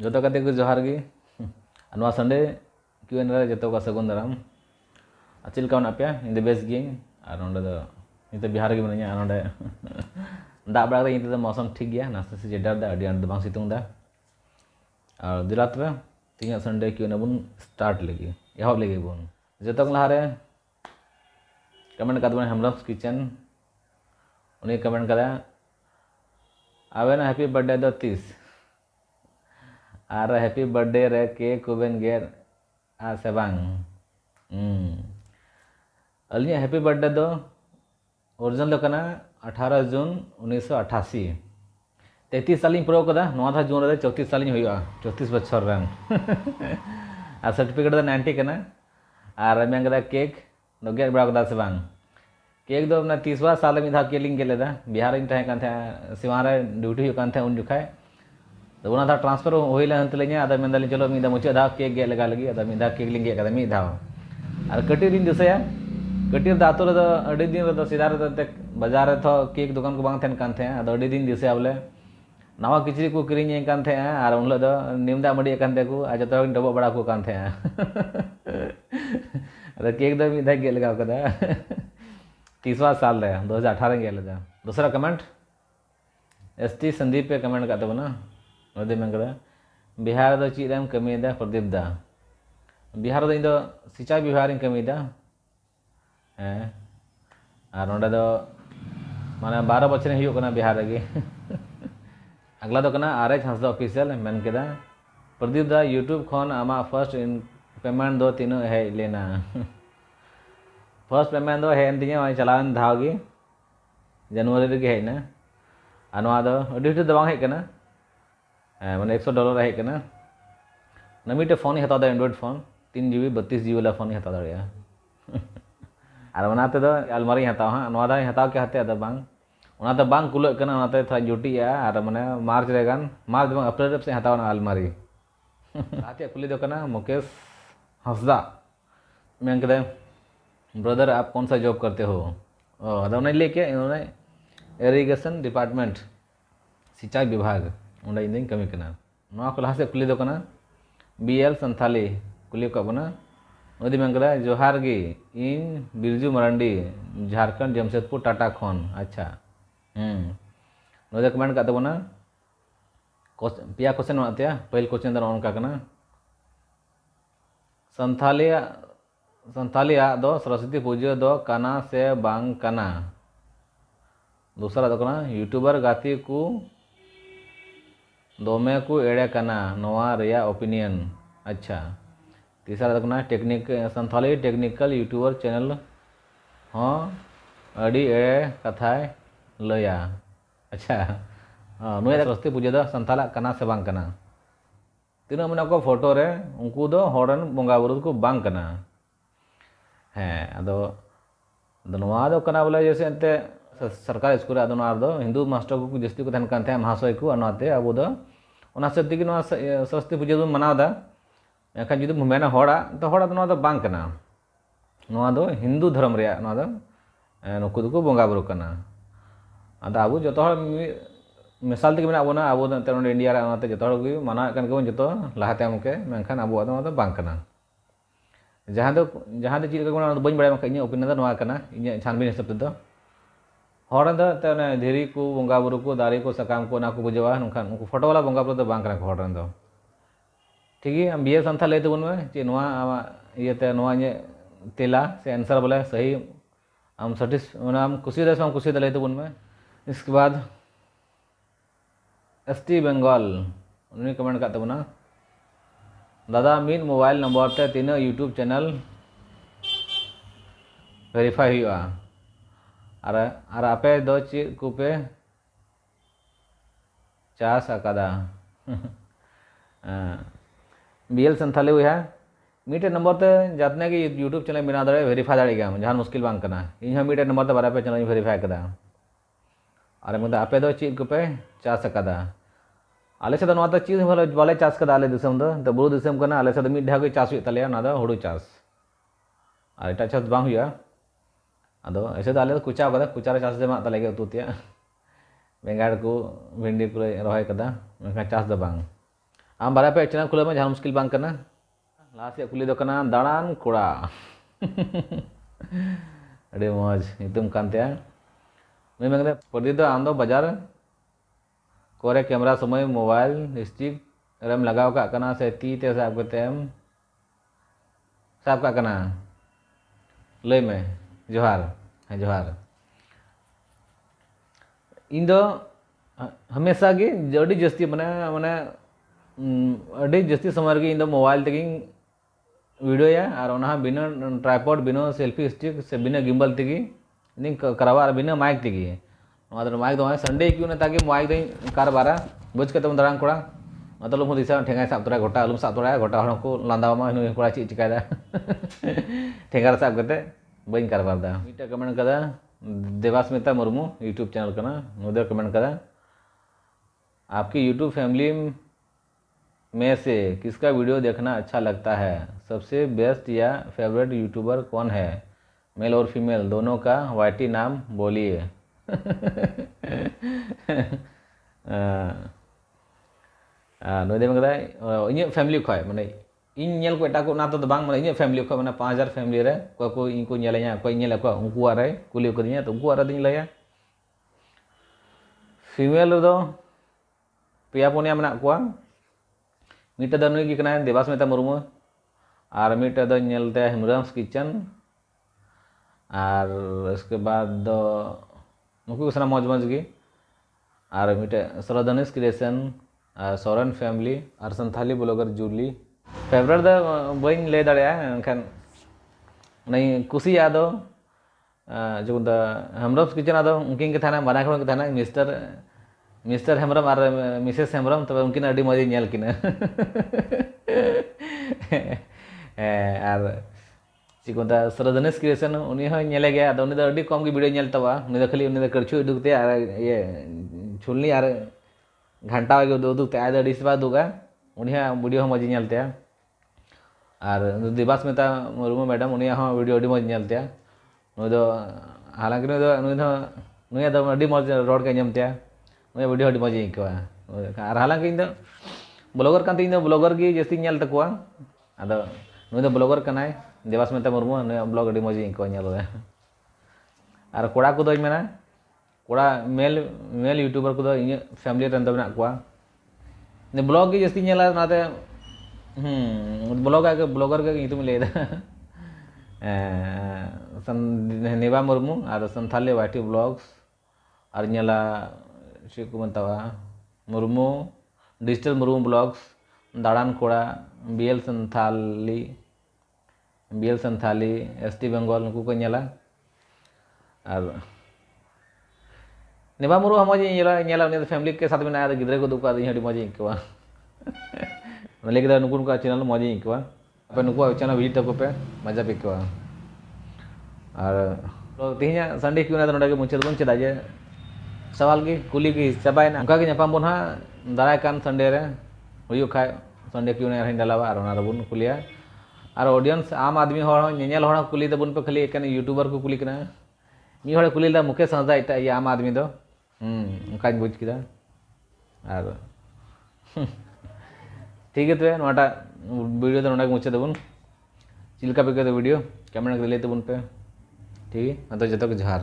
जो कते जोहार संडे क्यू एन रे जो सगुन दाराम चिलकावन पे इन बेस गेंद बिहार के मिना दा बड़ा इन मौसम ठीक है नाते से चेडारा सीतूंगा और दिला तब तीन संडे क्यू एन बन स्टार्ट लगे एहब लगे बन जो लहारे कमेंट का हेमराम किचन उन्हें कमेंट का आवेना हैप्पी बर्थडे तीस आर हैप्पी बर्थडे रे के कुबेन गेर आ से बांग अलिया हैप्पी बर्थडे दो ओरिजिनल दो कना अठारह जून उन्नीस सौ अठासी तैतीस साल प्रयोग कदा था जून रे चौतीस साल हुआ चौतीस बच्चर रंग आ सर्टिफिकेट दा नाइनटी कना आर मैं कदा केक नोगे बड़ा कदा से बांग केक दो अपना तीसवा साल में था केलिंग के लिए था बिहार इन टाइम कहते हैं ड्यूटी हो कहते उन जुखाए दा ट्रांसफर होलें अद मेदल चलो मे मुझे दा के गेल गलगी अद मे दा के लिए गे मे दाव अद कटी दिन दिसया कटीर दातुल दिन सीधार बाजार तो दिन दिसया बोले नवा किचरी को क्रीनिए थे और उन हिलोद जो डबो बड़ा को थे अद केक दिन गेल गाँव तीसवा साल अठारह गेल दूसरा कमेंट एस टी संदीप पे कमेंट कर दबना बिहार चेम कमी प्रदीप दा बिहार इन शिक्षा विभाग रिंग कमी ना मान बार बचरें हूँ बिहार अगला तो आर एच मैंने ऑफिसियल प्रदीप दा यूट्यूब आमा फर्स्ट इन पेमेंट दो तीन हज लेना फर्स्ट पेमेंट दो हेन तीन चलावन दौगी जनवरी हजना और अभी हिटा तो बाहर मैंने एक सौ डॉलर आहे की ना मीटे फोन ही हता एंड्रॉइड फोन तीन जी बी बत्तीस जी वाला फोन ही हता दाड़ा और बनाते दो अलमारी हता हाँ नवादा हता के हते अदा बांग ᱚᱱᱟᱛᱮ ᱵᱟᱝ ᱠᱩᱞᱟᱹᱜ ᱠᱟᱱᱟ ᱚᱱᱟᱛᱮ ᱛᱷᱚᱲᱟ ᱡᱩᱴᱤᱜᱼᱟ ᱟᱨ ᱢᱟᱱᱮ ᱢᱟᱨᱪ ᱨᱮ ᱜᱟᱱ ᱢᱟᱨᱪ ᱵᱟᱝ ᱮᱯᱨᱤᱞ ᱨᱮ ᱥᱮ ᱦᱟᱛᱟᱣᱟ ᱚᱱᱟ ᱟᱞᱢᱟᱨᱤ ᱟᱛᱮ ᱠᱩᱞᱤ ᱫᱚ ᱠᱟᱱᱟ ᱢᱩᱠᱮᱥ ᱦᱟᱸᱥᱫᱟ ᱢᱮᱱ ᱠᱮᱫᱟᱭ ब्रदर आप कौन सा जॉब करते हो अदा उन्हें लेके इन्होंने इरीगेशन डिपार्टमेंट सिंचाई विभाग ᱚᱸᱰᱮ ᱤᱧᱫᱩᱧ ᱠᱟᱹᱢᱤ ᱠᱟᱱᱟ ᱱᱚᱣᱟ ᱠᱚ ᱞᱟᱦᱟ ᱥᱮᱫ ᱠᱩᱞᱤ ᱫᱚ ᱠᱟᱱᱟ ᱵᱤ ᱮᱞ ᱥᱟᱱᱛᱷᱟᱞᱤ ᱠᱩᱞᱤ ᱟᱠᱟᱫ ᱵᱚᱱᱟ ᱩᱱᱤ ᱢᱮᱱ ᱠᱟᱫᱟ ᱡᱚᱦᱟᱨ ᱜᱮ ᱤᱧ ᱵᱤᱨᱡᱩ ᱢᱟᱨᱟᱱᱰᱤ ᱡᱷᱟᱲᱠᱷᱚᱸᱰ ᱡᱟᱢᱥᱮᱫᱯᱩᱨ ᱴᱟᱴᱟ ᱠᱷᱚᱱ ᱟᱪᱪᱷᱟ ᱦᱮᱸ ᱱᱚᱰᱮ ᱠᱚᱢᱮᱱᱴ ᱟᱠᱟᱫ ᱛᱟᱵᱚᱱᱟ ᱯᱮᱭᱟ ᱠᱚᱥᱪᱮᱱ ᱢᱮᱱᱟᱜ ᱛᱟᱭᱟ ᱯᱟᱹᱦᱤᱞ ᱠᱚᱥᱪᱮᱱ ᱫᱚ ᱱᱚᱜᱼᱚ ᱱᱚᱝᱠᱟ ᱠᱟᱱᱟ ᱥᱟᱱᱛᱷᱟᱞᱤᱭᱟᱜ ᱥᱟᱱᱛᱷᱟᱞᱤᱭᱟᱜ ᱫᱚ ᱥᱚᱨᱚᱥᱚᱛᱤ ᱯᱩᱡᱟᱹ ᱫᱚ ᱠᱟᱱᱟ ᱥᱮ ᱵᱟᱝ ᱠᱟᱱᱟ दूसरा देखना यूट्यूबर गाती को दमे को एड़े ओपिनियन अच्छा तीसरा देखना technique Santhali technical YouTuber channel हाँ अड़ी एड़े कथा लिया अच्छा हाँ सरस्वती पूजा संथाल से बांकना करना तीनों मना को फोटो रे उनको दो होड़न बंगा बुरुद को बांकना करना है अदो नोआ दो करना बोले जैसे सरकार स्कूल रे अदो हिंदू मास्टर को जस्ती को तहन करते हैं महाशय को अब ᱚᱱᱟ ᱦᱤᱥᱟᱹᱵ ᱛᱮᱜᱮ ᱱᱚᱣᱟ ᱥᱚᱨᱚᱥᱚᱛᱤ ᱯᱩᱡᱟᱹ ᱵᱚᱱ ᱢᱟᱱᱟᱣᱫᱟ ᱢᱮᱱᱠᱷᱟᱱ ᱡᱩᱫᱤ ᱵᱚᱱ ᱢᱮᱱᱟ ᱦᱚᱲᱟᱜ ᱛᱚ ᱦᱚᱲᱟᱜ ᱫᱚ ᱱᱚᱣᱟ ᱫᱚ ᱵᱟᱝ ᱠᱟᱱᱟ ᱱᱚᱣᱟ ᱫᱚ ᱦᱤᱱᱫᱩ ᱫᱷᱚᱨᱚᱢ ᱨᱮᱭᱟᱜ ᱱᱚᱣᱟ ᱫᱚ ᱱᱩᱠᱩ ᱫᱚᱠᱚ ᱵᱚᱸᱜᱟ ᱵᱩᱨᱩ ᱠᱟᱱᱟ ᱟᱫᱚ ᱟᱵᱚ ᱡᱚᱛᱚ ᱦᱚᱲ ᱢᱤᱫ ᱢᱮᱥᱟᱞ ᱛᱮᱜᱮ ᱢᱮᱱᱟᱜ ᱵᱚᱱᱟ ᱟᱵᱚ ᱫᱚ ᱮᱱᱛᱮ ᱱᱚᱰᱮ ᱤᱱᱰᱤᱭᱟ ᱨᱮ ᱚᱱᱟᱛᱮ ᱡᱚᱛᱚ ᱦᱚᱲ ᱜᱮ ᱢᱟᱱᱟᱣᱮᱫ ᱠᱟᱱ ᱜᱮᱵᱚᱱ ᱡᱚᱛᱚ ᱞᱟᱦᱟ ᱛᱟᱭᱚᱢ ᱜᱮ ᱢᱮᱱᱠᱷᱟᱱ ᱟᱵᱚᱣᱟᱜ ᱫᱚ ᱱᱚᱣᱟ ᱫᱚ ᱵᱟᱝ ᱠᱟᱱᱟ ᱡᱟᱦᱟᱸ ᱫᱚ ᱡᱟᱦᱟᱸ ᱫᱚ ᱪᱮᱫ ᱞᱮᱠᱟ ᱚᱱᱟ ᱫᱚ ᱵᱟᱹᱧ ᱵᱟᱲᱟᱭᱟ ᱢᱮᱱᱠᱷᱟᱱ ᱤᱧᱟᱹᱜ ᱚᱯᱤᱱᱤᱭᱚᱱ ᱫᱚ ᱱᱚᱣᱟ ᱠᱟᱱᱟ ᱤᱧᱟᱹᱜ ᱪᱷᱟᱱᱵᱤᱱ ᱦᱤᱥᱟᱹᱵ ᱛᱮᱫᱚ धेरी को बंगा बुरु को दारे को सकाम को ना को बुझा वाला बंगा बुरु तो बांक रहा घोड़ ठीक है हम संथा लेते बन में चे नवा तेला से एनसार बोले सही हम सटिस मैंने हम खुशी रहे बन में इसके बाद एस टी बंगाल उन्होंने कमेंट करते बना दादा मी मोबाइल नंबर ते तीनों यूट्यूब चैनल वेरीफाई हुआ और आपे दो चुपे चास अकादा बीएल संथाली मीटे नंबर ते जातने कि यूट्यूब चैनल बना दरे वेरीफाई दाड़ी गया जहां मुश्किल बांग करना इन मीटे नंबर ते बारे पे चैनल ही वेरीफाई और मुझे आपे दो चीज को पे अकादा आले से तो नवाता चीज वाले वाले चास का दाले दिसम दो तो बुरो दिसम करना आले से तो मीट ढाको चास और इटा चास बांग ᱟᱫᱚ ᱮᱥᱮ ᱫᱚ ᱟᱞᱮ ᱫᱚ ᱠᱚᱪᱟᱣ ᱠᱟᱫᱟ ᱠᱚᱪᱟᱨᱮ ᱪᱟᱥ ᱡᱚᱢᱟᱜ ᱛᱟᱞᱮ ᱜᱮ ᱩᱛᱩ ᱛᱮᱭᱟᱜ ᱵᱮᱸᱜᱟᱲ ᱠᱚ ᱵᱷᱮᱱᱰᱤ ᱠᱚᱞᱮ ᱨᱚᱦᱚᱭ ᱠᱟᱫᱟ ᱢᱮᱱᱠᱷᱟᱱ ᱪᱟᱥ ᱫᱚ ᱵᱟᱝ ᱟᱢ ᱵᱟᱨᱭᱟ ᱯᱮ ᱪᱮᱱᱮᱞ ᱠᱷᱩᱞᱟᱹᱣ ᱢᱮ ᱡᱟᱦᱟᱸ ᱢᱩᱥᱠᱤᱞ ᱵᱟᱝ ᱠᱟᱱᱟ ᱞᱟᱦᱟ ᱥᱮᱭᱟᱜ ᱠᱩᱞᱤ ᱫᱚ ᱠᱟᱱᱟ ᱫᱟᱬᱟᱱ ᱠᱚᱲᱟ ᱟᱹᱰᱤ ᱢᱚᱡᱽ ᱧᱩᱛᱩᱢ ᱠᱟᱱ ᱛᱟᱭᱟ ᱩᱱᱤ ᱢᱮᱱ ᱯᱨᱚᱫᱤᱯ ᱫᱚ ᱟᱢ ᱫᱚ ᱵᱟᱡᱟᱨ ᱠᱚᱨᱮ ᱠᱮᱢᱮᱨᱟ ᱥᱚᱢᱚᱭ ᱢᱳᱵᱟᱭᱤᱞ ᱥᱴᱤᱠ ᱨᱮᱢ ᱞᱟᱜᱟᱣ ᱠᱟᱜ ᱠᱟᱱᱟ ᱥᱮ ᱛᱤ ᱛᱮ ᱥᱟᱵ ᱠᱟᱛᱮᱢ ᱥᱟᱵ ᱠᱟᱜ ᱠᱟᱱᱟ ᱞᱟᱹᱭ ᱢᱮ जोहार ᱦᱮᱸ ᱡᱚᱦᱟᱨ ᱤᱧ ᱫᱚ हमेशा के अड़ी जस्ती मैंने मैंने अड़ी जस्ती समय इन दो मोबाइल तक वीडियो या और बिना ट्राइपॉड बिना सेल्फी स्टिक से बिना गिम्बल तक नहीं करवा बिना माइक तक माइक दो संडे क्यों ताकि माइक दिन कारबारा बुझ के दाड़ा कोड़ा मतलब हूँ दिशा ठेंगा साब तोड़ा गोटा आलूम साब तोड़ा गोटा हड़ों को लादा मा कड़ा चीज चिकायदा ठेंगार साब करते बैंक ᱠᱟᱨᱵᱟᱨ ᱮᱫᱟ ᱢᱤᱫᱴᱟᱝ comment Debasmita Murmu YouTube channel का ना उधर कमेंट कदा आपकी यूट्यूब फैमिली में से किसका वीडियो देखना अच्छा लगता है सबसे बेस्ट या फेवरेट यूट्यूबर कौन है मेल और फीमेल दोनों का वाइटी नाम बोलिए नोदे में कदा इन फैमिली खाए ᱢᱟᱱᱮ इनल को एटा को ना तो बांग माने इन फैमिली को माने 5000 फैमिली रे को को इन को नेलेया को नेले को उनको आरे कुली को दिया तो उनको आरे दिन लया फीमेल दो पे पोनिया मना को मिटा द नुई की कना देवास्मिता मुर्मू और मिटा द नेलते हिमराम्स किचन और उसके बाद दो नुकु कसना मौज मौज की और मिटा सरदनेस क्रिएशन सोरेन फैमिली और संथाली ब्लॉगर जूली फेवरेट तो बहुत ले दें नहीं कुशी आदो जो हेम्रम किचन आदो बना खड़ों मिस्टर मिस्टर हेम्रम और मिसेस हेम्रम तब उनकिन अड़ी मजे नेल किन और चिको सरोजनीस क्रिएशन उनले कम भिडियो नेलतावा खाली कड़छू उदुकते छुलनी और घंटा उदुकते आज उदुका उन भिडियो मजे नेलते हैं और दिवास मेता मुर्मू मैडम उन भिडियो मज़ेलते हालांकि मज़ रेमे भिडियो मज़े आईकवा और हालांकि ब्लगर कहते तो ब्लगर की जस्ती अद ब्लगर कना देवास मेता मुर्मू ब्लग मज़े आईकवाद और कड़ा को तो कड़ा मेल मेल यूट्यूबर को तो फैमिली रेन ब्लग जस्ती ब्लगर ब्लगर लैद निवा मुर्मू और संथाली वाटी ब्लग्स और नेला को चेकवा मुरमू डिजिटल मुर्मू ब्लग्स दाड़ान कोड़ा BL Santhali BL Santhali S T Bengal उनला और निवा मुर्मू मजे तो फैमिली के साथ मे तो ग्रे को दुको मजे लेकिन नुक नुक चैनल मजे इंकवा अब नुक अच्छा वीट तक मजा पेवा और तेज संडे क्यों ना मुझद बन चेदा जे सवाल की कुली की चाबाइना बन हाँ दाकान संडे खा संडे क्यों ना डालावा कुलिया और ऑडियंस आम आदमी हेल कुली पे खाली एक यूट्यूबर को कुली करना मी कुली मुकेश हंसदा एक आम आदमी दो बुझ के ᱴᱷᱤᱠ ᱜᱮᱭᱟ ᱛᱚᱵᱮ ᱱᱚᱣᱟᱴᱟᱜ ᱵᱷᱤᱰᱤᱭᱳ ᱫᱚ ᱱᱚᱰᱮ ᱢᱩᱪᱟᱹᱫ ᱟᱵᱚᱱ ᱪᱮᱫ ᱞᱮᱠᱟ ᱯᱮ ᱟᱹᱭᱠᱟᱹᱣ ᱵᱷᱤᱰᱤᱭᱳ ᱠᱮᱢᱮᱱᱴ ᱠᱟᱛᱮ ᱞᱟᱹᱭ ᱛᱟᱵᱚᱱ ᱯᱮ ᱴᱷᱤᱠ ᱜᱮᱭᱟ ᱟᱫᱚ ᱡᱚᱛᱚ ᱠᱚ ᱡᱚᱦᱟᱨ